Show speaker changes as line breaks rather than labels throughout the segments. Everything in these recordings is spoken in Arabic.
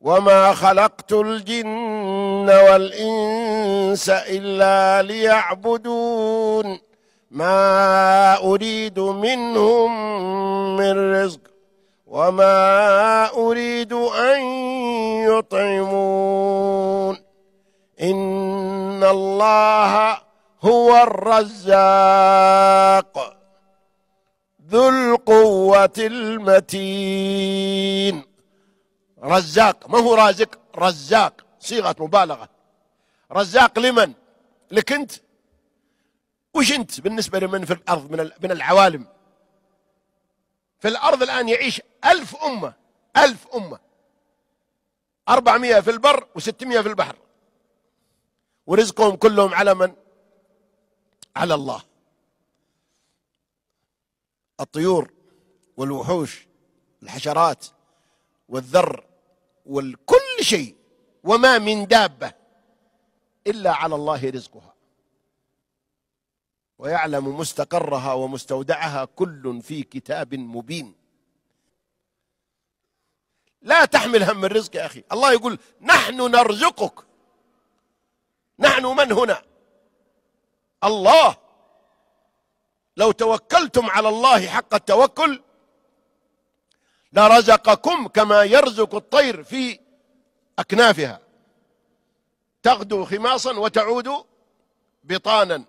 وما خلقت الجن والإنس إلا ليعبدون ما أريد منهم من رزق وما أريد أن يطعمون إن الله هو الرزاق ذو القوة المتين رزاق ما هو رازق رزاق صيغة مبالغة رزاق لمن لك أنت وش أنت بالنسبة لمن في الأرض من, من العوالم في الأرض الآن يعيش ألف أمة ألف أمة أربعمية في البر وستمية في البحر ورزقهم كلهم على من على الله الطيور والوحوش الحشرات والذر والكل شيء وما من دابة إلا على الله رزقها ويعلم مستقرها ومستودعها كل في كتاب مبين لا تحمل هم الرزق يا أخي الله يقول نحن نرزقك نحن من هنا الله لو توكلتم على الله حق التوكل لرزقكم كما يرزق الطير في أكنافها تغدو خماصا وتعود بطانا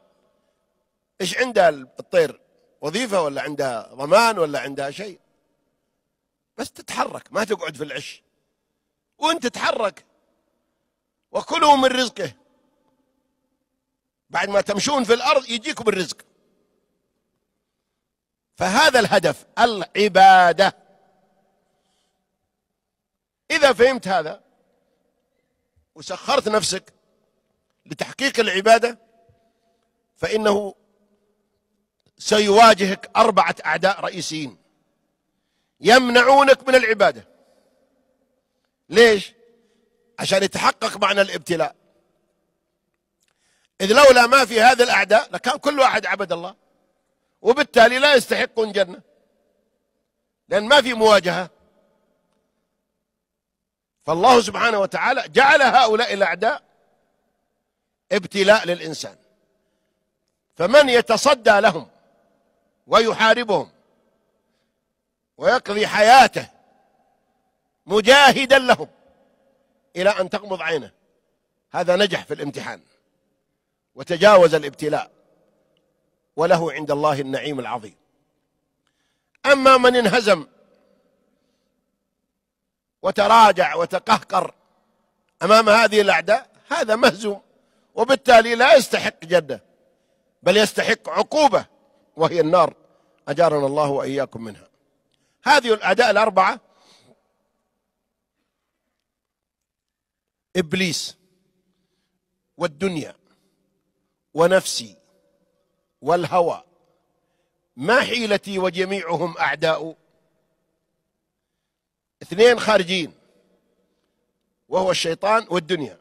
ايش عندها الطير وظيفة ولا عندها ضمان ولا عندها شيء بس تتحرك ما تقعد في العش وانت تتحرك وكلوا من رزقه بعد ما تمشون في الارض يجيكم الرزق فهذا الهدف العباده إذا فهمت هذا وسخرت نفسك لتحقيق العبادة فإنه سيواجهك أربعة أعداء رئيسيين يمنعونك من العبادة ليش؟ عشان يتحقق معنى الابتلاء إذ لولا ما في هذا الأعداء لكان كل واحد عبد الله وبالتالي لا يستحقون الجنة لأن ما في مواجهة فالله سبحانه وتعالى جعل هؤلاء الاعداء ابتلاء للانسان فمن يتصدى لهم ويحاربهم ويقضي حياته مجاهدا لهم الى ان تغمض عينه هذا نجح في الامتحان وتجاوز الابتلاء وله عند الله النعيم العظيم اما من انهزم وتراجع وتقهقر امام هذه الاعداء هذا مهزوم وبالتالي لا يستحق جده بل يستحق عقوبه وهي النار اجارنا الله واياكم منها هذه الاعداء الاربعه ابليس والدنيا ونفسي والهوى ما حيلتي وجميعهم اعداء اثنين خارجيين وهو الشيطان والدنيا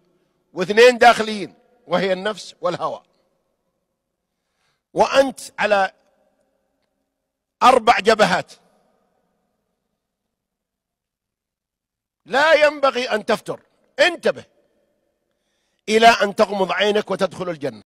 واثنين داخليين وهي النفس والهوى وأنت على أربع جبهات لا ينبغي أن تفتر انتبه إلى أن تغمض عينك وتدخل الجنة